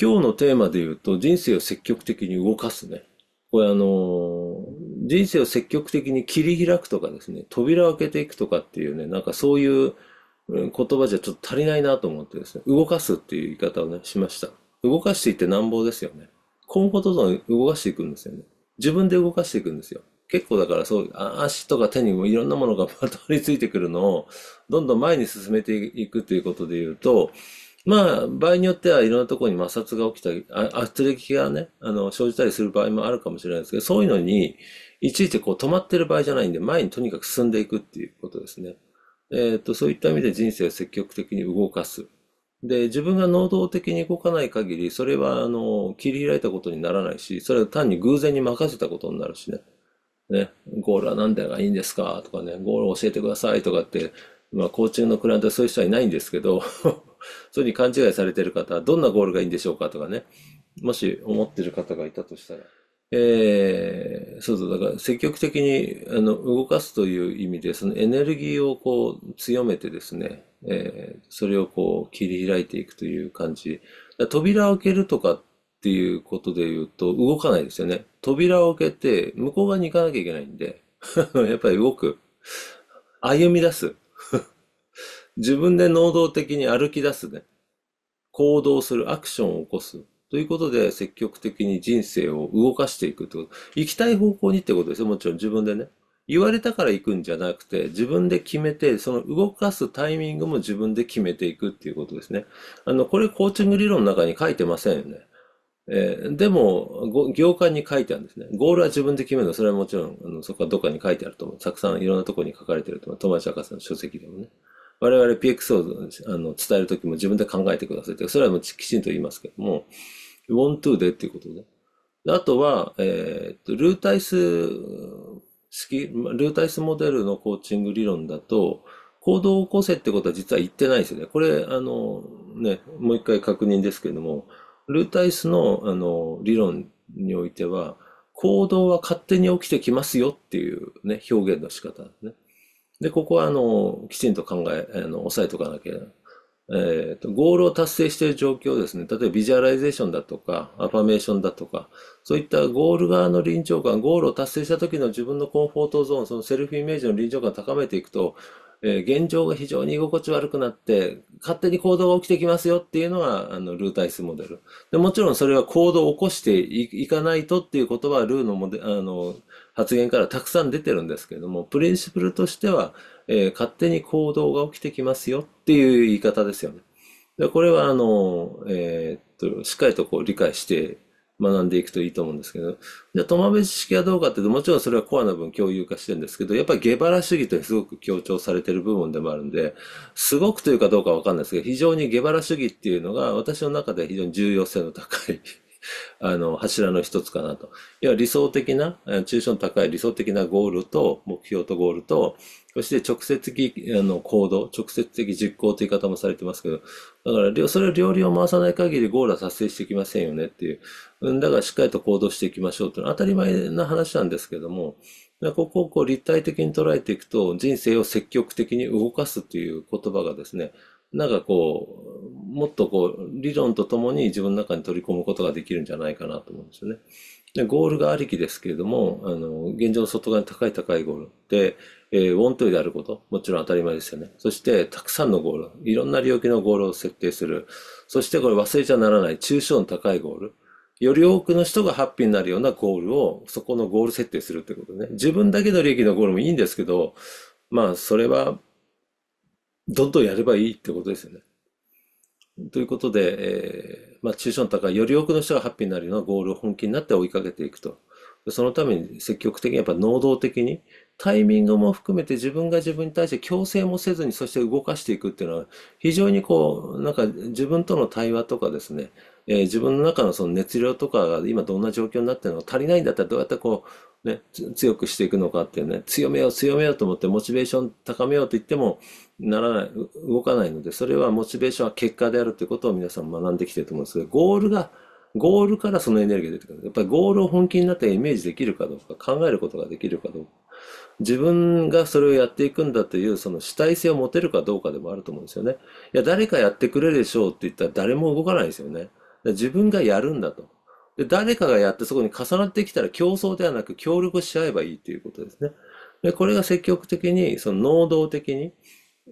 今日のテーマで言うと、人生を積極的に動かすね。これあの、人生を積極的に切り開くとかですね、扉を開けていくとかっていうね、なんかそういう言葉じゃちょっと足りないなと思ってですね、動かすっていう言い方をね、しました。動かしていってなんぼですよね。今後どんどん動かしていくんですよね。自分で動かしていくんですよ。結構だからそう、足とか手にもいろんなものがまとわりついてくるのを、どんどん前に進めていくということで言うと、まあ、場合によってはいろんなところに摩擦が起きたり、あ圧力がね、あの、生じたりする場合もあるかもしれないですけど、そういうのに、いちいちこう止まってる場合じゃないんで、前にとにかく進んでいくっていうことですね。えっ、ー、と、そういった意味で人生を積極的に動かす。で、自分が能動的に動かない限り、それは、あの、切り開いたことにならないし、それは単に偶然に任せたことになるしね。ね、ゴールは何だがいいんですかとかね、ゴールを教えてくださいとかって、まあ、コーチングのクライアントはそういう人はいないんですけど、そういうふうに勘違いされてる方、どんなゴールがいいんでしょうかとかね、もし思ってる方がいたとしたら。えー、そうそう、だから積極的にあの動かすという意味で、そのエネルギーをこう強めてですね、えー、それをこう切り開いていくという感じ。扉を開けるとかっていうことで言うと動かないですよね。扉を開けて向こう側に行かなきゃいけないんで、やっぱり動く。歩み出す。自分で能動的に歩き出すね。行動する、アクションを起こす。ということで、積極的に人生を動かしていくってこと。行きたい方向にってことですよ。もちろん自分でね。言われたから行くんじゃなくて、自分で決めて、その動かすタイミングも自分で決めていくっていうことですね。あの、これコーチング理論の中に書いてませんよね。えー、でも、業界に書いてあるんですね。ゴールは自分で決めるの。それはもちろん、あのそこはどっかに書いてあると思う。たくさんいろんなところに書かれてると思う。友達博士の書籍でもね。我々 p x をあの伝えるときも自分で考えてくださいって、それはもうきちんと言いますけども、want to でっていうことで。あとは、えー、っと、ルータイス式、ルータイスモデルのコーチング理論だと、行動を起こせってことは実は言ってないですよね。これ、あの、ね、もう一回確認ですけども、ルータイスの、あの、理論においては、行動は勝手に起きてきますよっていうね、表現の仕方ですね。で、ここは、あの、きちんと考え、あの、押さえとかなきゃけえーと、ゴールを達成している状況ですね、例えばビジュアライゼーションだとか、アファメーションだとか、そういったゴール側の臨場感、ゴールを達成した時の自分のコンフォートゾーン、そのセルフイメージの臨場感を高めていくと、えー、現状が非常に居心地悪くなって、勝手に行動が起きてきますよっていうのがあのルー体スモデルで。もちろんそれは行動を起こしていかないとっていうことはルーのモデあの発言からたくさん出てるんですけれども、プリンシプルとしては、えー、勝手に行動が起きてきますよっていう言い方ですよね。でこれは、あの、えー、っと、しっかりとこう理解して学んでいくといいと思うんですけど、じゃあ、友部知識はどうかっていうと、もちろんそれはコアな分共有化してるんですけど、やっぱりゲバラ主義とすごく強調されてる部分でもあるんで、すごくというかどうかわかんないですけど、非常にゲバラ主義っていうのが私の中で非常に重要性の高いあの、柱の一つかなと。要は理想的な、抽象の高い理想的なゴールと、目標とゴールと、そして直接的、あの、行動、直接的実行という言い方もされてますけど、だから、それを両輪を回さない限りゴールは達成してきませんよねっていう。うん、だからしっかりと行動していきましょうというのは当たり前な話なんですけども、ここをこう立体的に捉えていくと、人生を積極的に動かすという言葉がですね、なんかこう、もっとこう、理論とともに自分の中に取り込むことができるんじゃないかなと思うんですよね。で、ゴールがありきですけれども、あの、現状の外側に高い高いゴールで、えー、ウォントイであること、もちろん当たり前ですよね。そして、たくさんのゴール、いろんな領域のゴールを設定する。そして、これ忘れちゃならない、抽象の高いゴール。より多くの人がハッピーになるようなゴールを、そこのゴール設定するってことね。自分だけの利益のゴールもいいんですけど、まあ、それは、どんどんやればいいってことですよね。ということで、えー、まあ、抽象の高い、より多くの人がハッピーになるようなゴールを本気になって追いかけていくと。そのために積極的に、やっぱ能動的にタイミングも含めて自分が自分に対して強制もせずにそして動かしていくっていうのは非常にこうなんか自分との対話とかですね、えー、自分の中のその熱量とかが今どんな状況になってるの足りないんだったらどうやってこう、ね、強くしていくのかっていうね強めよう強めようと思ってモチベーション高めようと言ってもならない動かないのでそれはモチベーションは結果であるということを皆さん学んできてると思うんですけどゴールがゴールからそのエネルギーが出てくる。やっぱりゴールを本気になってイメージできるかどうか、考えることができるかどうか。自分がそれをやっていくんだというその主体性を持てるかどうかでもあると思うんですよね。いや、誰かやってくれるでしょうって言ったら誰も動かないですよね。自分がやるんだと。で、誰かがやってそこに重なってきたら競争ではなく協力し合えばいいということですね。で、これが積極的に、その能動的に、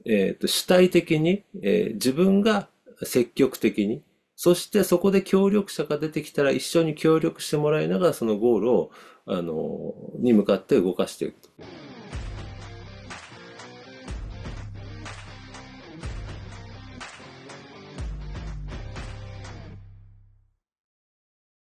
えっ、ー、と、主体的に、えー、自分が積極的に、そしてそこで協力者が出てきたら一緒に協力してもらいながらそのゴールを、あの、に向かって動かしていくと。